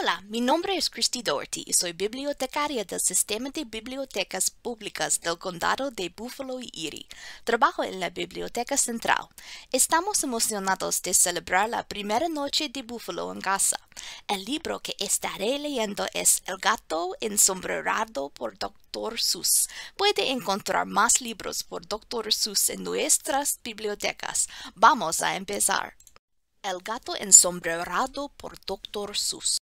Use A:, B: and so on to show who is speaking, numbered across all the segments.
A: Hola, mi nombre es Christy Doherty y soy bibliotecaria del Sistema de Bibliotecas Públicas del Condado de Buffalo y Erie. Trabajo en la Biblioteca Central. Estamos emocionados de celebrar la primera noche de Buffalo en casa. El libro que estaré leyendo es El gato ensombrerado por Dr. Seuss. Puede encontrar más libros por Dr. Seuss en nuestras bibliotecas. Vamos a empezar. El gato ensombrerado por Doctor Sus.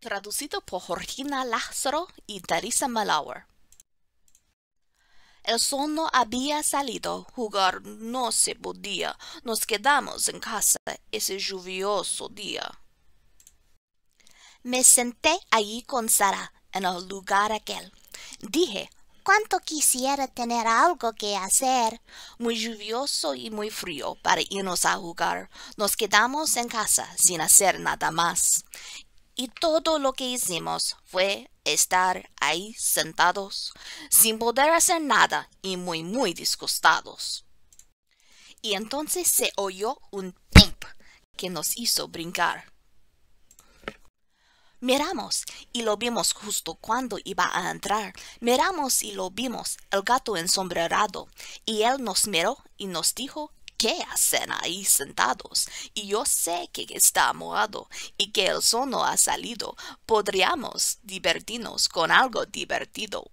A: Traducido por Jorgina Lázaro y Teresa Malauer. El sol no había salido, jugar no se podía, nos quedamos en casa ese lluvioso día. Me senté allí con Sara, en el lugar aquel. Dije, cuánto quisiera tener algo que hacer. Muy lluvioso y muy frío para irnos a jugar. Nos quedamos en casa sin hacer nada más. Y todo lo que hicimos fue estar ahí sentados, sin poder hacer nada y muy, muy disgustados. Y entonces se oyó un pump que nos hizo brincar. Miramos y lo vimos justo cuando iba a entrar. Miramos y lo vimos, el gato ensombrerado. Y él nos miró y nos dijo, ¿qué hacen ahí sentados? Y yo sé que está mojado y que el sol ha salido. Podríamos divertirnos con algo divertido.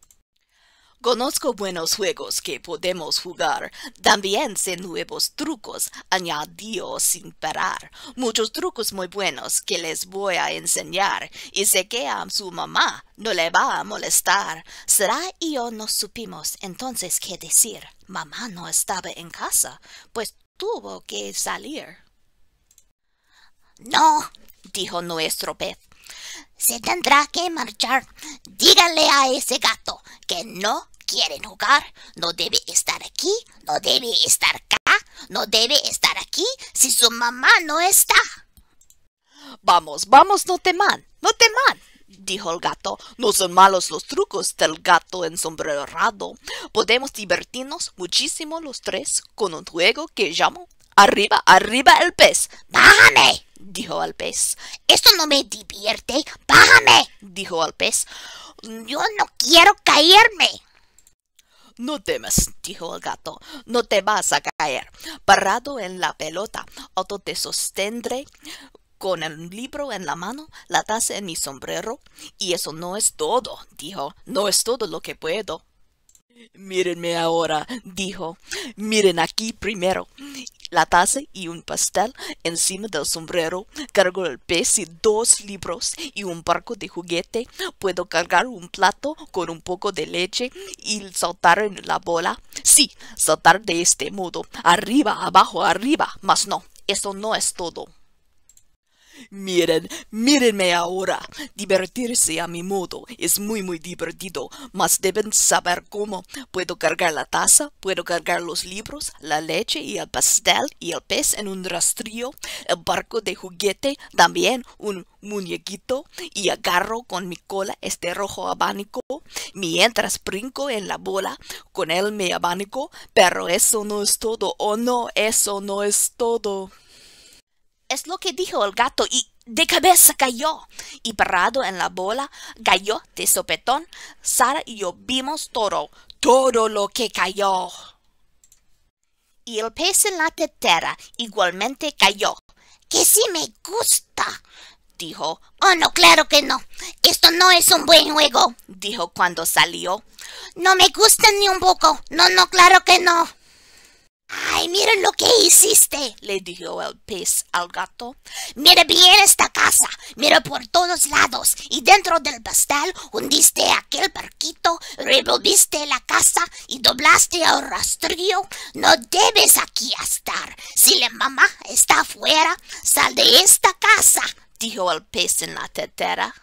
A: Conozco buenos juegos que podemos jugar. También sé nuevos trucos, añadió sin parar. Muchos trucos muy buenos que les voy a enseñar. Y sé que a su mamá no le va a molestar. Será y yo no supimos entonces qué decir. Mamá no estaba en casa, pues tuvo que salir. No, dijo nuestro pez. Se tendrá que marchar. Dígale a ese gato que no quieren jugar, no debe estar aquí, no debe estar acá, no debe estar aquí si su mamá no está. Vamos, vamos, no te man, no te man, dijo el gato. No son malos los trucos del gato en sombrero ensombrerado. Podemos divertirnos muchísimo los tres con un juego que llamo Arriba, arriba el pez. Bájame, dijo el pez. Esto no me divierte. Bájame, dijo el pez. Yo no quiero caerme, no temas, dijo el gato, no te vas a caer. Parado en la pelota, auto te sostendré con el libro en la mano, la taza en mi sombrero. Y eso no es todo, dijo, no es todo lo que puedo. Mírenme ahora, dijo, miren aquí primero la taza y un pastel encima del sombrero, cargo el pez y dos libros y un barco de juguete, puedo cargar un plato con un poco de leche y saltar en la bola. Sí, saltar de este modo, arriba, abajo, arriba, mas no, eso no es todo. Miren, mírenme ahora. Divertirse a mi modo es muy muy divertido, mas deben saber cómo. Puedo cargar la taza, puedo cargar los libros, la leche y el pastel y el pez en un rastrillo, el barco de juguete, también un muñequito y agarro con mi cola este rojo abanico, mientras brinco en la bola con él me abanico, pero eso no es todo, oh no, eso no es todo lo que dijo el gato y de cabeza cayó. Y parado en la bola, cayó de sopetón. Sara y yo vimos todo, todo lo que cayó. Y el pez en la tetera igualmente cayó. Que sí me gusta, dijo. Oh, no, claro que no. Esto no es un buen juego, dijo cuando salió. No me gusta ni un poco. No, no, claro que no. ¡Ay, miren lo que hiciste! le dijo el pez al gato. Mira bien esta casa, mira por todos lados, y dentro del pastel hundiste aquel barquito, revolviste la casa y doblaste el rastrillo. No debes aquí estar. Si la mamá está fuera, sal de esta casa, dijo el pez en la tetera.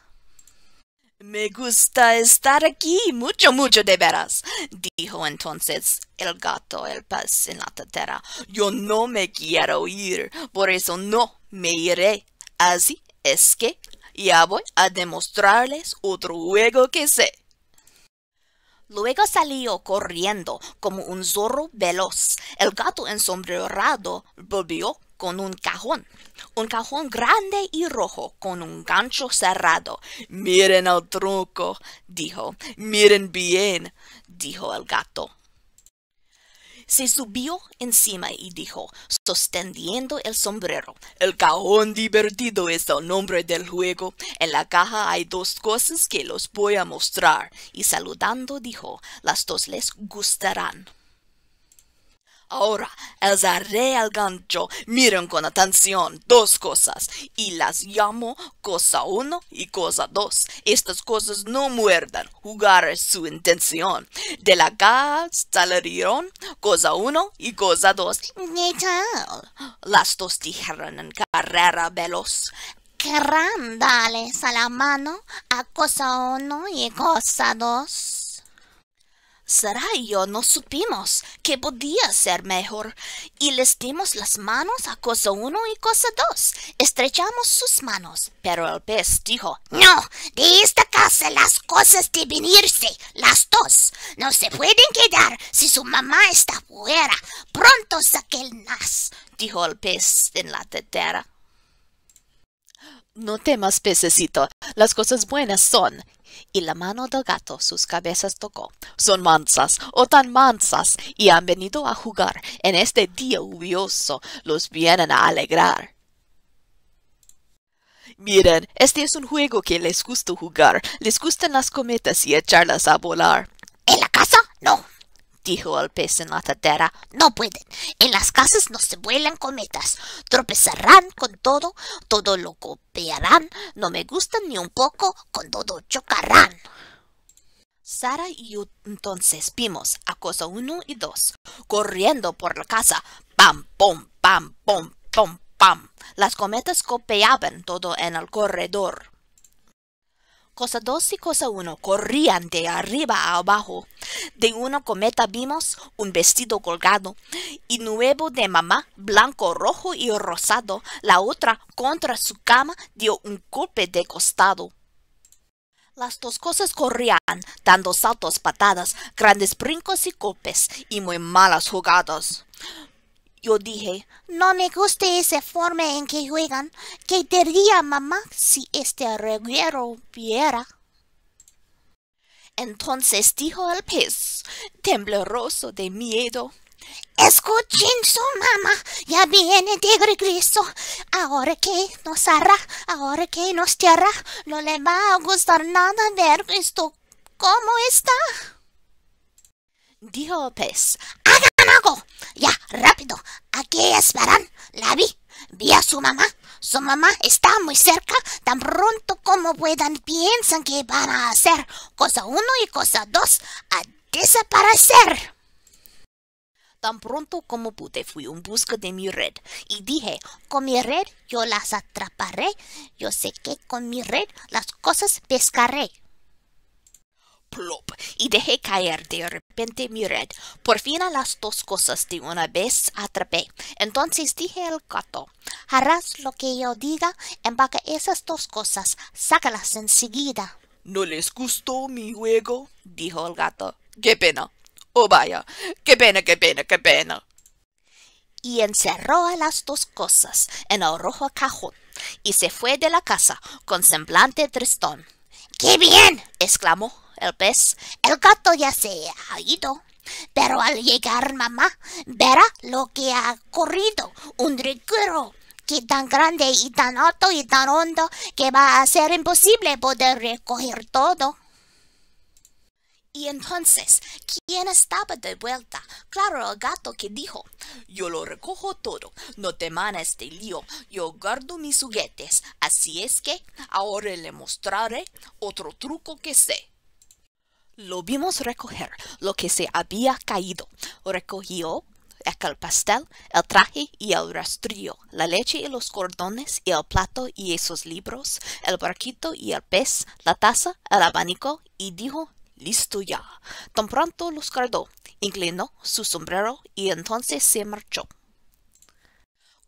A: Me gusta estar aquí, mucho, mucho de veras, dijo entonces el gato el paz en la tetera. Yo no me quiero ir, por eso no me iré. Así es que ya voy a demostrarles otro juego que sé. Luego salió corriendo como un zorro veloz. El gato ensombrerado volvió con un cajón, un cajón grande y rojo con un gancho cerrado. Miren el truco, dijo. Miren bien, dijo el gato. Se subió encima y dijo, sosteniendo el sombrero, El cajón divertido es el nombre del juego. En la caja hay dos cosas que los voy a mostrar. Y saludando dijo, Las dos les gustarán. Ahora, el al gancho. Miren con atención dos cosas y las llamo cosa uno y cosa dos. Estas cosas no muerdan. Jugar es su intención. De la casa salieron cosa uno y cosa dos. ¿Qué Las dos dijeron en carrera veloz. Querrán darles a la mano a cosa uno y cosa dos. Sara y yo no supimos que podía ser mejor y les dimos las manos a cosa uno y cosa dos. Estrechamos sus manos, pero el pez dijo, No, de esta casa las cosas deben irse, las dos. No se pueden quedar si su mamá está fuera. Pronto saque el nas, dijo el pez en la tetera. No temas, pececito, las cosas buenas son y la mano del gato sus cabezas tocó. Son mansas, o oh, tan mansas, y han venido a jugar. En este día lluvioso los vienen a alegrar. Miren, este es un juego que les gusta jugar. Les gustan las cometas y echarlas a volar. ¿En la casa? No, dijo el pez en la tetera. No pueden. En las casas no se vuelan cometas. Tropezarán con todo, todo lo copiarán. No me gustan ni un poco, con todo chocarán. Sara y yo entonces vimos a cosa uno y dos, corriendo por la casa. Pam, pom, pam, pom, pom, pam. Las cometas copiaban todo en el corredor. Cosa dos y cosa uno corrían de arriba a abajo de una cometa vimos un vestido colgado y nuevo de mamá, blanco, rojo y rosado. La otra contra su cama dio un golpe de costado. Las dos cosas corrían, dando saltos, patadas, grandes brincos y golpes, y muy malas jugadas. Yo dije, no me gusta esa forma en que juegan. ¿Qué diría mamá si este reguero viera? Entonces dijo el pez, tembloroso de miedo. Escuchen su mamá, ya viene de regreso. Ahora que nos hará, ahora que nos tierra, no le va a gustar nada ver esto. ¿Cómo está? Dijo el pez, hagan algo, ya rápido, aquí esperan, la vi, vi a su mamá su mamá está muy cerca, tan pronto como puedan piensan que van a hacer cosa uno y cosa dos a desaparecer. Tan pronto como pude fui en busca de mi red y dije, con mi red yo las atraparé, yo sé que con mi red las cosas pescaré plop, y dejé caer de repente mi red. Por fin a las dos cosas de una vez atrapé. Entonces dije al gato, harás lo que yo diga, empaca esas dos cosas, sácalas enseguida. ¿No les gustó mi juego? dijo el gato. ¡Qué pena! ¡Oh vaya! ¡Qué pena, qué pena, qué pena! y encerró a las dos cosas en el rojo cajón y se fue de la casa con semblante tristón. ¡Qué bien! exclamó el pez. Pues, el gato ya se ha ido. Pero al llegar mamá, verá lo que ha corrido. Un riquero que tan grande y tan alto y tan hondo que va a ser imposible poder recoger todo. Y entonces, ¿quién estaba de vuelta? Claro, el gato que dijo, yo lo recojo todo, no te manes de lío, yo guardo mis juguetes, así es que ahora le mostraré otro truco que sé. Lo vimos recoger lo que se había caído. Recogió aquel pastel, el traje y el rastrillo, la leche y los cordones y el plato y esos libros, el barquito y el pez, la taza, el abanico y dijo, listo ya. Tan pronto los guardó, inclinó su sombrero y entonces se marchó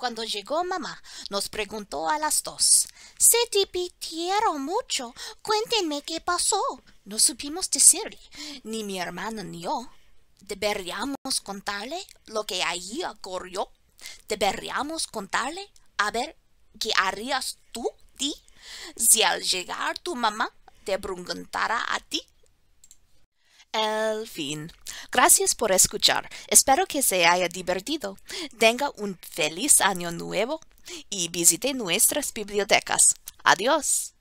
A: cuando llegó mamá, nos preguntó a las dos. Se divirtieron mucho. Cuéntenme qué pasó. No supimos decirle, ni mi hermana ni yo. ¿Deberíamos contarle lo que allí ocurrió? ¿Deberíamos contarle? A ver, ¿qué harías tú, ti, si al llegar tu mamá te preguntara a ti el fin. Gracias por escuchar. Espero que se haya divertido. Tenga un feliz año nuevo y visite nuestras bibliotecas. Adiós.